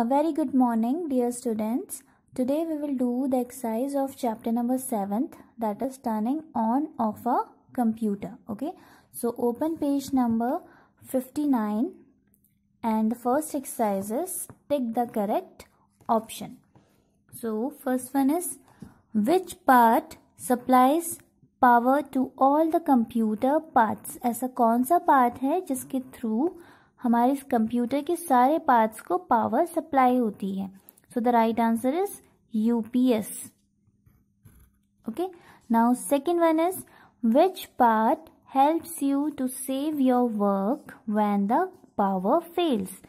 A very good morning dear students. Today we will do the exercise of chapter number 7th that is turning on of a computer. Okay. So open page number 59 and the first exercise is tick the correct option. So first one is which part supplies power to all the computer parts? As a सा part hai जिसके through हमारे इस computer के सारे parts को power supply होती है so the right answer is UPS okay now second one is which part helps you to save your work when the power fails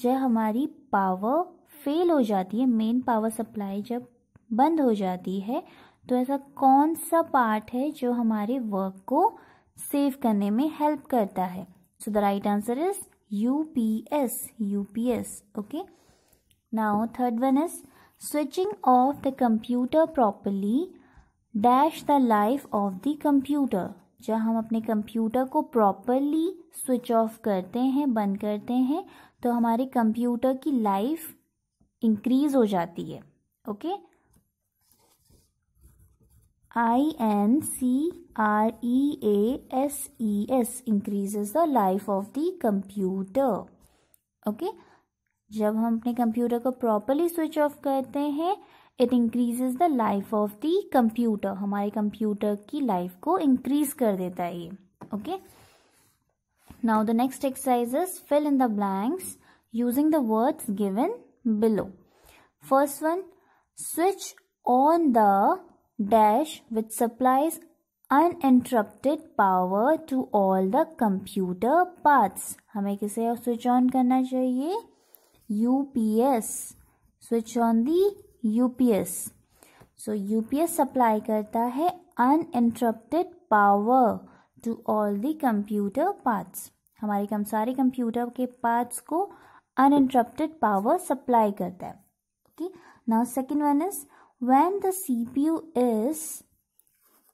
जब हमारी पावर फेल हो जाती है मेन पावर सप्लाई जब बंद हो जाती है तो ऐसा कौन सा पार्ट है जो हमारे वर्क को सेव करने में हेल्प करता है so the right answer is UPS, UPS, okay. Now, third one is switching off the computer properly dash the life of the computer. जब हम अपने कंप्यूटर को प्रॉपरली स्विच ऑफ करते हैं बंद करते हैं तो हमारे कंप्यूटर की लाइफ इंक्रीज हो जाती है okay okay? I N C R E A S E S increases the life of the computer okay जब हम अपने कंप्यूटर को प्रॉपरली स्विच ऑफ करते हैं it increases the life of the computer हमारे कंप्यूटर की लाइफ को increase कर देता है ये okay now the next exercises fill in the blanks using the words given below first one switch on the dash which supplies uninterrupted power to all the computer parts हमें किसे switch on करना चाहिए UPS switch on the UPS so UPS supply करता है uninterrupted power to all the computer parts हमारे कम सारे computer के parts को uninterrupted power supply करता है okay now second one is C P U is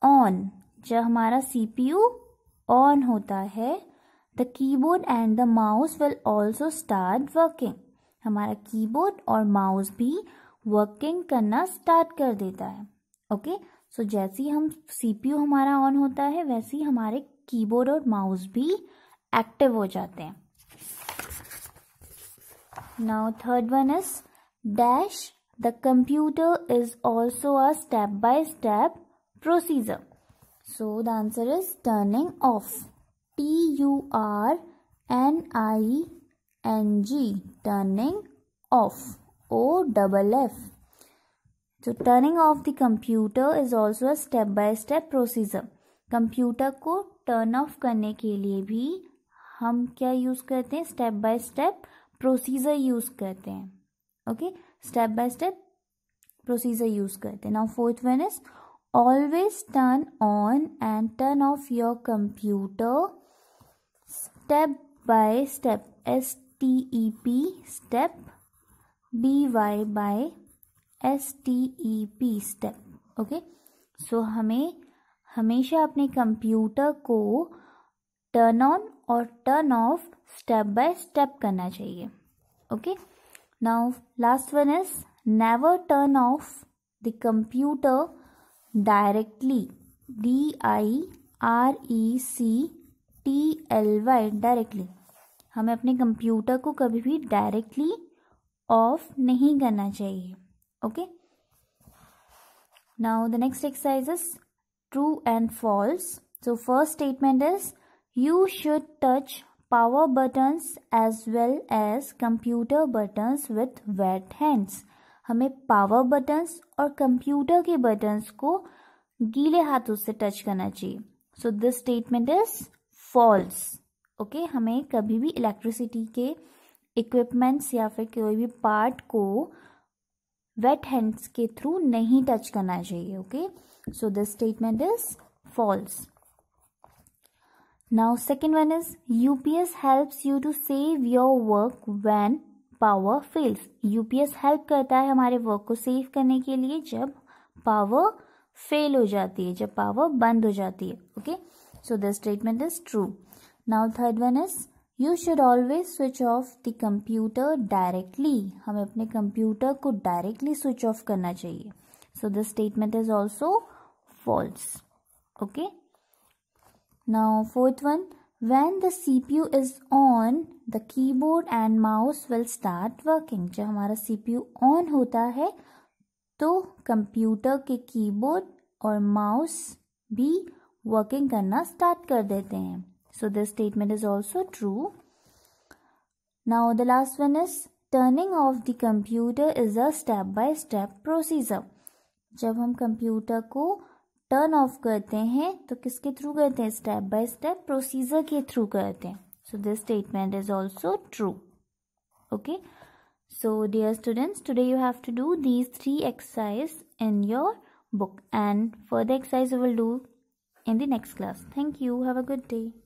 on जब हमारा यू ऑन होता है the keyboard and the mouse will also start working हमारा कीबोर्ड और माउस भी वर्किंग करना स्टार्ट कर देता है ओके okay? सो so, जैसे ही हम यू हमारा ऑन होता है वैसे ही हमारे कीबोर्ड और माउस भी एक्टिव हो जाते हैं now third one is dash The computer is also a step-by-step -step procedure. So the answer is turning off. T-U-R-N-I-N-G turning off. O-double-F. So turning off the computer is also a step-by-step -step procedure. Computer को turn off करने के लिए भी हम क्या use करते हैं step by step procedure use करते हैं ओके okay? Step by step procedure use करते हैं now fourth one is always turn on and turn off your computer step by step S T E P step B Y by S T E P step okay so हमें हमेशा अपने computer को turn on और turn off step by step करना चाहिए okay okay? Now last one is never turn off the computer directly. D I R E C T L Y directly हमें अपने computer को कभी भी डायरेक्टली ऑफ नहीं करना चाहिए okay now the next exercise is true and false so first statement is you should touch power buttons as well as computer buttons with wet hands. हमें power buttons और computer के buttons को गीले हाथों से touch करना चाहिए so this statement is false okay हमें कभी भी इलेक्ट्रिसिटी के इक्विपमेंट्स या फिर कोई भी पार्ट को वेट हैंड्स के थ्रू नहीं टच करना चाहिए okay so this statement is false Now second one is UPS helps you to save your work when power fails. UPS help करता है हमारे वर्क को सेव करने के लिए जब पावर फेल हो जाती है जब पावर बंद हो जाती है okay so the statement is true now third one is you should always switch off the computer directly हमें अपने कंप्यूटर को डायरेक्टली स्विच ऑफ करना चाहिए so the statement is also false okay Now fourth one, when the CPU is on, the keyboard and mouse will start working. जब हमारा CPU on होता है तो कंप्यूटर के की बोर्ड और माउस भी वर्किंग करना स्टार्ट कर देते हैं so this statement is also true now the last one is turning off the computer is a step by step procedure जब हम कंप्यूटर को टर्न ऑफ करते हैं तो किसके थ्रू करते हैं स्टेप बाय स्टेप प्रोसीजर के थ्रू करते हैं so this statement is also true okay so dear students today you have to do these three exercise in your book and further exercise you will do in the next class thank you have a good day